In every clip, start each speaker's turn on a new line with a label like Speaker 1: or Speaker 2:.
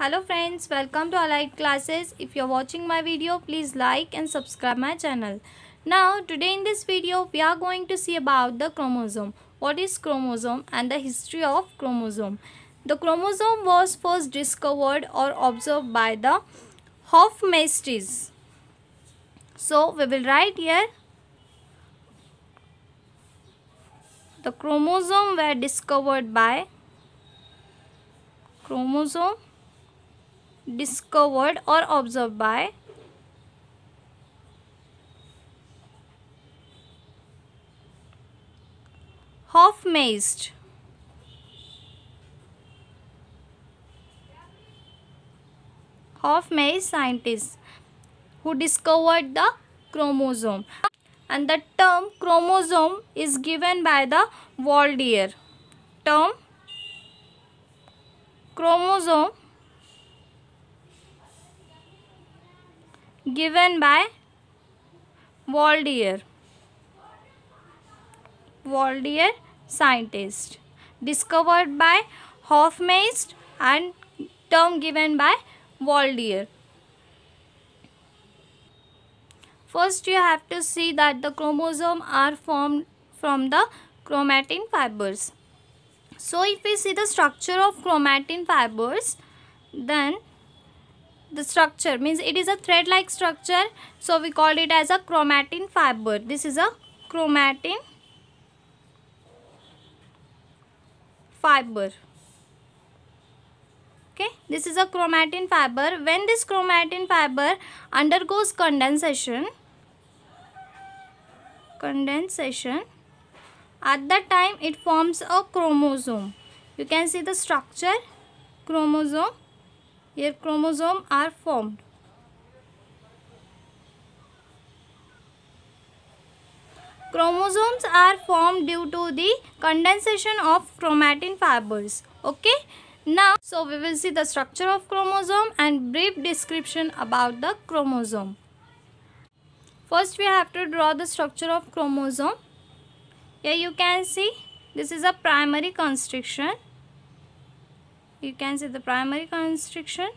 Speaker 1: hello friends welcome to allied classes if you're watching my video please like and subscribe my channel now today in this video we are going to see about the chromosome what is chromosome and the history of chromosome the chromosome was first discovered or observed by the Hofmeister's. so we will write here the chromosome were discovered by chromosome discovered or observed by Hofmeister. Hofmeister scientist who discovered the chromosome and the term chromosome is given by the Waldeyer term chromosome given by Waldier Waldier scientist discovered by Hofmeister and term given by Waldier. First you have to see that the chromosome are formed from the chromatin fibers. So if we see the structure of chromatin fibers then the structure means it is a thread like structure so we called it as a chromatin fiber this is a chromatin fiber okay this is a chromatin fiber when this chromatin fiber undergoes condensation condensation at that time it forms a chromosome you can see the structure chromosome here chromosomes are formed. Chromosomes are formed due to the condensation of chromatin fibers. Okay. Now, so we will see the structure of chromosome and brief description about the chromosome. First, we have to draw the structure of chromosome. Here you can see this is a primary constriction you can see the primary constriction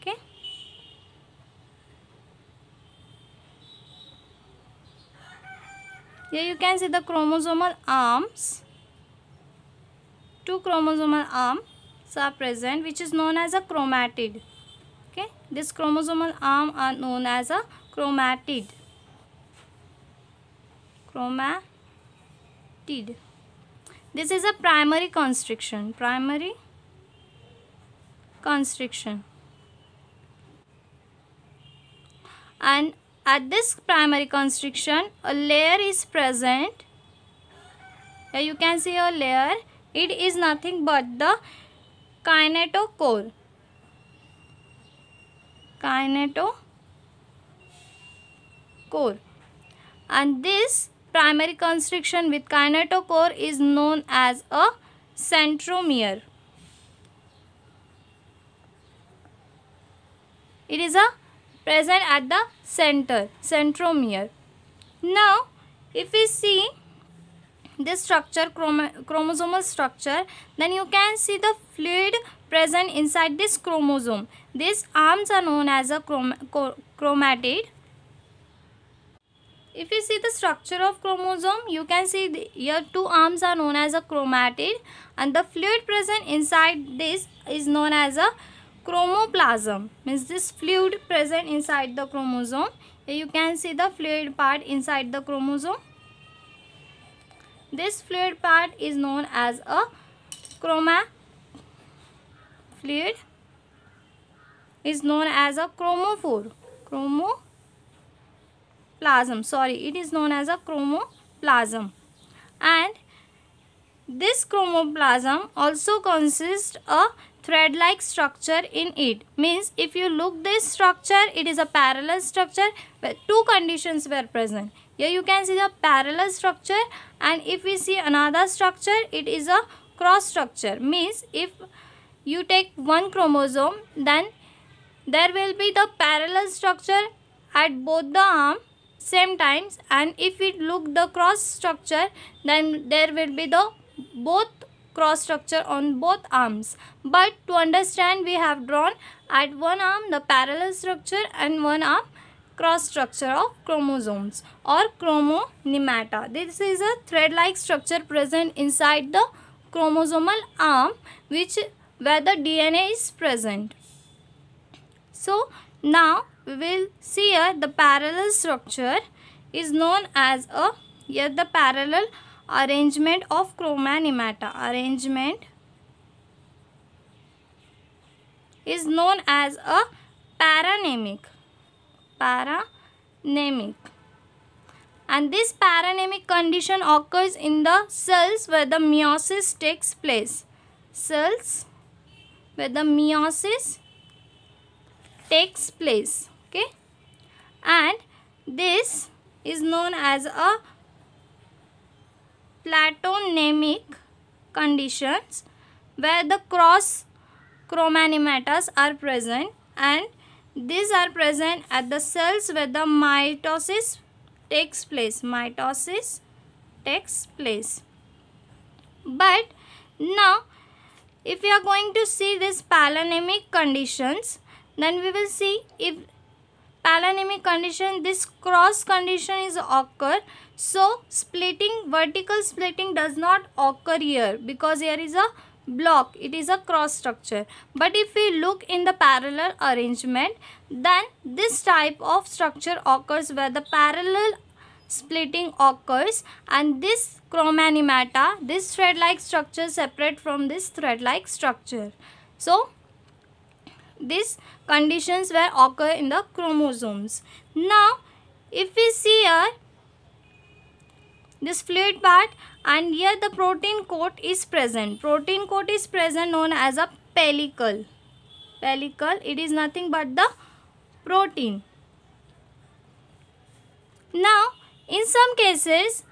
Speaker 1: okay here you can see the chromosomal arms two chromosomal arms are present which is known as a chromatid okay this chromosomal arm are known as a chromatid chromatid this is a primary constriction. Primary constriction. And at this primary constriction, a layer is present. Here you can see a layer. It is nothing but the kinetochore. Kinetochore. And this primary constriction with kinetochore is known as a centromere. It is a present at the center, centromere. Now, if we see this structure, chromosomal structure, then you can see the fluid present inside this chromosome. These arms are known as a chrom chromatid if you see the structure of chromosome, you can see the, here two arms are known as a chromatid and the fluid present inside this is known as a chromoplasm. Means this fluid present inside the chromosome. Here you can see the fluid part inside the chromosome. This fluid part is known as a chroma fluid is known as a chromophore. Chromophore plasm sorry it is known as a chromoplasm and this chromoplasm also consists a thread like structure in it means if you look this structure it is a parallel structure where two conditions were present here you can see the parallel structure and if we see another structure it is a cross structure means if you take one chromosome then there will be the parallel structure at both the arm same times and if we look the cross structure then there will be the both cross structure on both arms but to understand we have drawn at one arm the parallel structure and one arm cross structure of chromosomes or chromonemata this is a thread like structure present inside the chromosomal arm which where the DNA is present so now we will see here the parallel structure is known as a here the parallel arrangement of chromanemata arrangement is known as a paranemic paranemic and this paranemic condition occurs in the cells where the meiosis takes place cells where the meiosis takes place and this is known as a platonemic conditions where the cross chromanimatas are present and these are present at the cells where the mitosis takes place mitosis takes place but now if we are going to see this palinemic conditions then we will see if palanemic condition this cross condition is occur so splitting vertical splitting does not occur here because here is a block it is a cross structure but if we look in the parallel arrangement then this type of structure occurs where the parallel splitting occurs and this chromanimata, this thread like structure separate from this thread like structure so this conditions where occur in the chromosomes. Now, if we see here, this fluid part and here the protein coat is present. Protein coat is present known as a pellicle. Pellicle, it is nothing but the protein. Now, in some cases,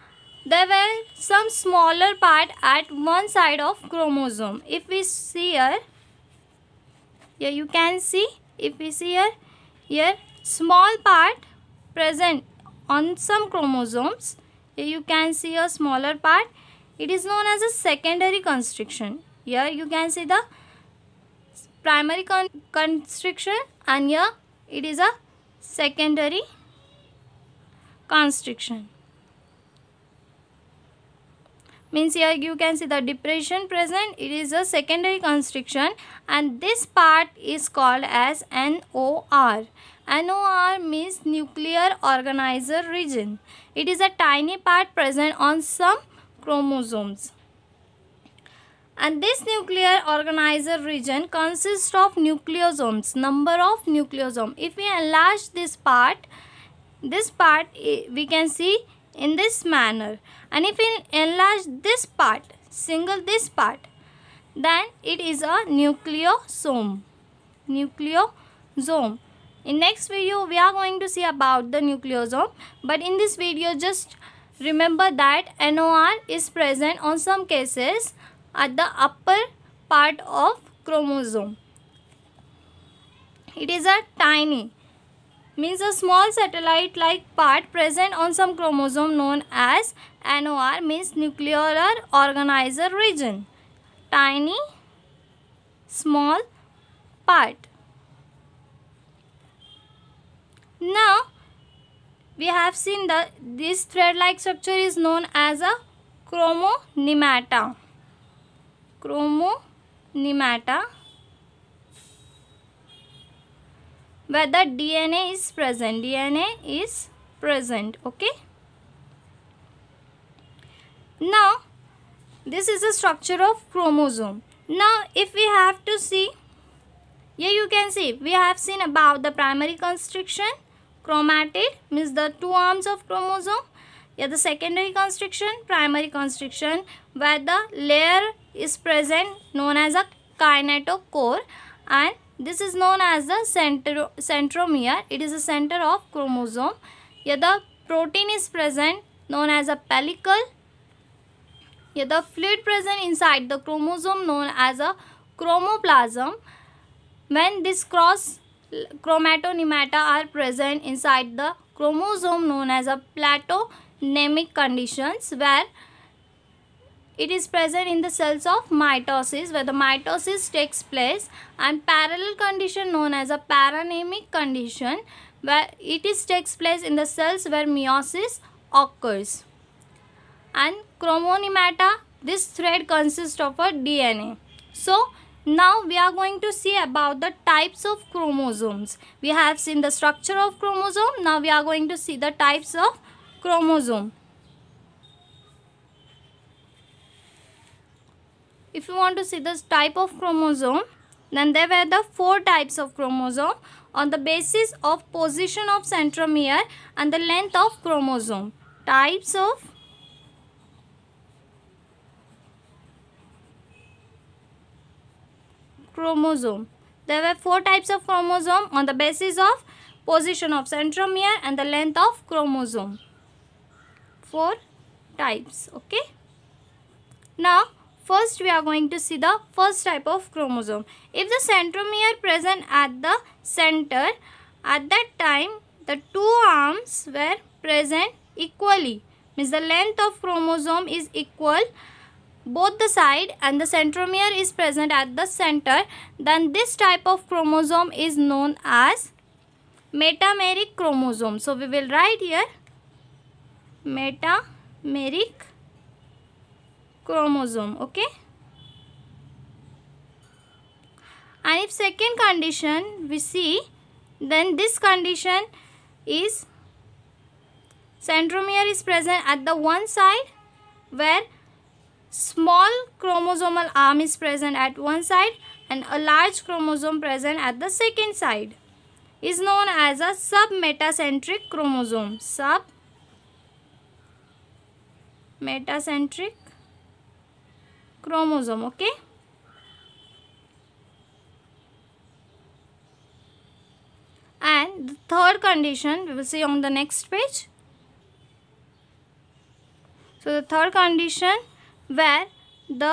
Speaker 1: there were some smaller part at one side of chromosome. If we see here, here you can see if we see here here small part present on some chromosomes here you can see a smaller part it is known as a secondary constriction here you can see the primary con constriction and here it is a secondary constriction means here you can see the depression present it is a secondary constriction and this part is called as NOR NOR means nuclear organizer region it is a tiny part present on some chromosomes and this nuclear organizer region consists of nucleosomes number of nucleosomes if we enlarge this part this part eh, we can see in this manner and if we enlarge this part single this part then it is a nucleosome nucleosome in next video we are going to see about the nucleosome but in this video just remember that NOR is present on some cases at the upper part of chromosome it is a tiny means a small satellite like part present on some chromosome known as NOR means nuclear organizer region tiny small part now we have seen that this thread like structure is known as a chromonemata chromonemata whether DNA is present. DNA is present. Okay. Now, this is the structure of chromosome. Now, if we have to see, here you can see, we have seen about the primary constriction, chromatid means the two arms of chromosome. Yeah, the secondary constriction, primary constriction, where the layer is present known as a kinetochore and this is known as the centromere. It is the center of chromosome. Here the protein is present known as a pellicle. the fluid present inside the chromosome known as a chromoplasm. When this cross chromatonemata are present inside the chromosome known as a platonemic conditions where it is present in the cells of mitosis where the mitosis takes place and parallel condition known as a paranemic condition where it is takes place in the cells where meiosis occurs. And chromonemata, this thread consists of a DNA. So, now we are going to see about the types of chromosomes. We have seen the structure of chromosome. Now we are going to see the types of chromosome. if you want to see this type of chromosome, then there were the four types of chromosome on the basis of position of centromere and the length of chromosome. Types of chromosome. There were four types of chromosome on the basis of position of centromere and the length of chromosome. Four types. Okay. Now First, we are going to see the first type of chromosome. If the centromere present at the center, at that time, the two arms were present equally. Means the length of chromosome is equal both the side and the centromere is present at the center then this type of chromosome is known as metameric chromosome so we will write here metameric chromosome okay and if second condition we see then this condition is centromere is present at the one side where small chromosomal arm is present at one side and a large chromosome present at the second side is known as a submetacentric chromosome sub metacentric chromosome okay and the third condition we will see on the next page so the third condition where the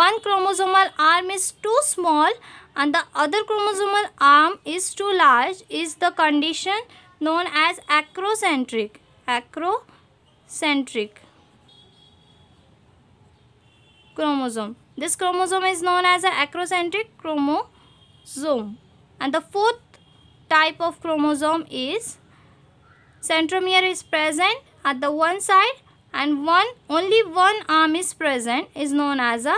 Speaker 1: one chromosomal arm is too small and the other chromosomal arm is too large is the condition known as acrocentric acrocentric chromosome. This chromosome is known as an acrocentric chromosome. And the fourth type of chromosome is centromere is present at the one side and one only one arm is present is known as a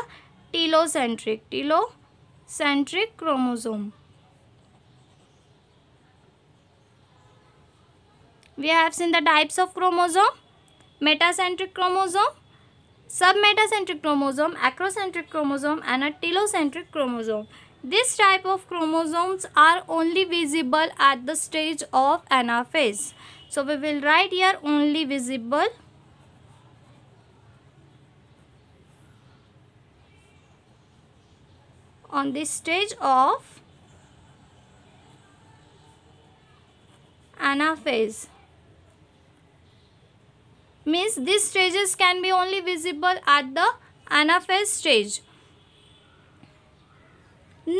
Speaker 1: telocentric telocentric chromosome. We have seen the types of chromosome metacentric chromosome submetacentric chromosome, acrocentric chromosome and a telocentric chromosome. This type of chromosomes are only visible at the stage of anaphase. So we will write here only visible on this stage of anaphase means these stages can be only visible at the anaphase stage.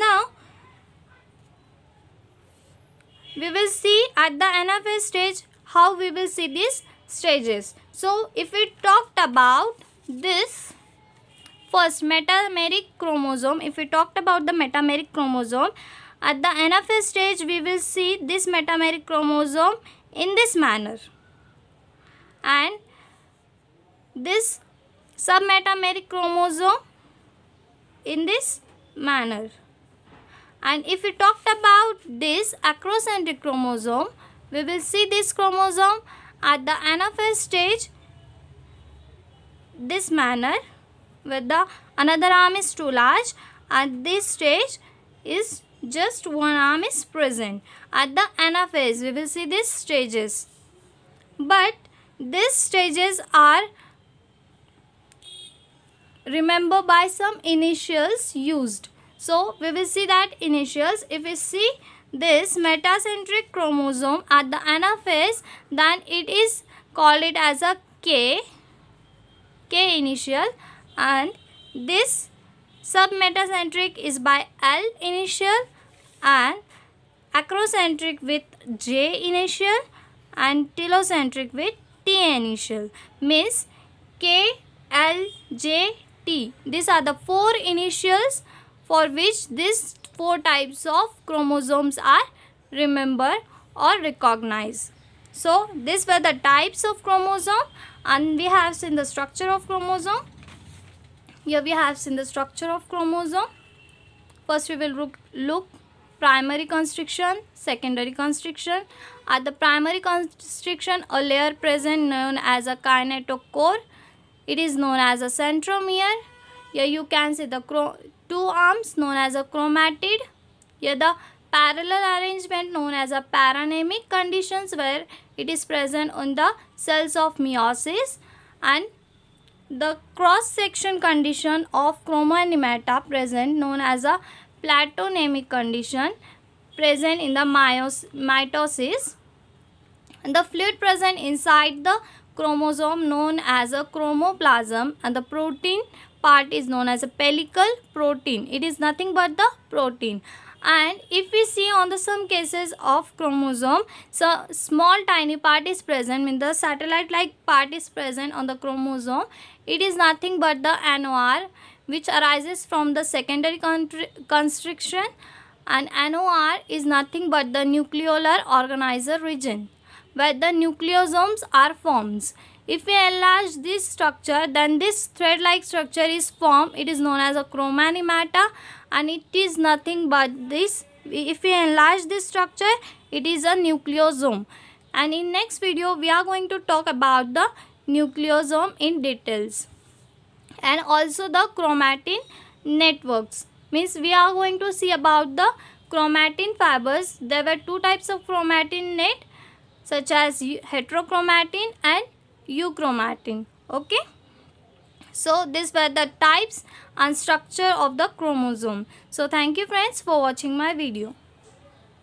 Speaker 1: Now, we will see at the anaphase stage how we will see these stages. So, if we talked about this first metameric chromosome, if we talked about the metameric chromosome, at the anaphase stage we will see this metameric chromosome in this manner. And this submetameric chromosome in this manner. And if we talked about this acrocentric chromosome, we will see this chromosome at the anaphase stage this manner where the another arm is too large at this stage is just one arm is present at the anaphase we will see these stages but these stages are remember by some initials used. So we will see that initials. If we see this metacentric chromosome at the anaphase, then it is called it as a K, K initial and this submetacentric is by L initial and acrocentric with J initial and telocentric with T initial means K L J T. These are the four initials for which these four types of chromosomes are remember or recognize. So these were the types of chromosome and we have seen the structure of chromosome. Here we have seen the structure of chromosome. First we will look, look primary constriction, secondary constriction. At the primary constriction, a layer present known as a kinetochore it is known as a centromere. Here you can see the two arms known as a chromatid. Here the parallel arrangement known as a paranemic conditions where it is present on the cells of meiosis and the cross section condition of chromonemata present known as a platonemic condition present in the myos mitosis and the fluid present inside the chromosome known as a chromoplasm and the protein part is known as a pellicle protein. It is nothing but the protein. And if we see on the some cases of chromosome, so small tiny part is present, mean the satellite-like part is present on the chromosome. It is nothing but the NOR which arises from the secondary constriction and NOR is nothing but the nucleolar organizer region where the nucleosomes are formed. If we enlarge this structure, then this thread-like structure is formed. It is known as a matter, and it is nothing but this. If we enlarge this structure, it is a nucleosome. And in next video, we are going to talk about the nucleosome in details. And also the chromatin networks. Means we are going to see about the chromatin fibers. There were two types of chromatin net such as heterochromatin and euchromatin. Okay. So these were the types and structure of the chromosome. So thank you friends for watching my video.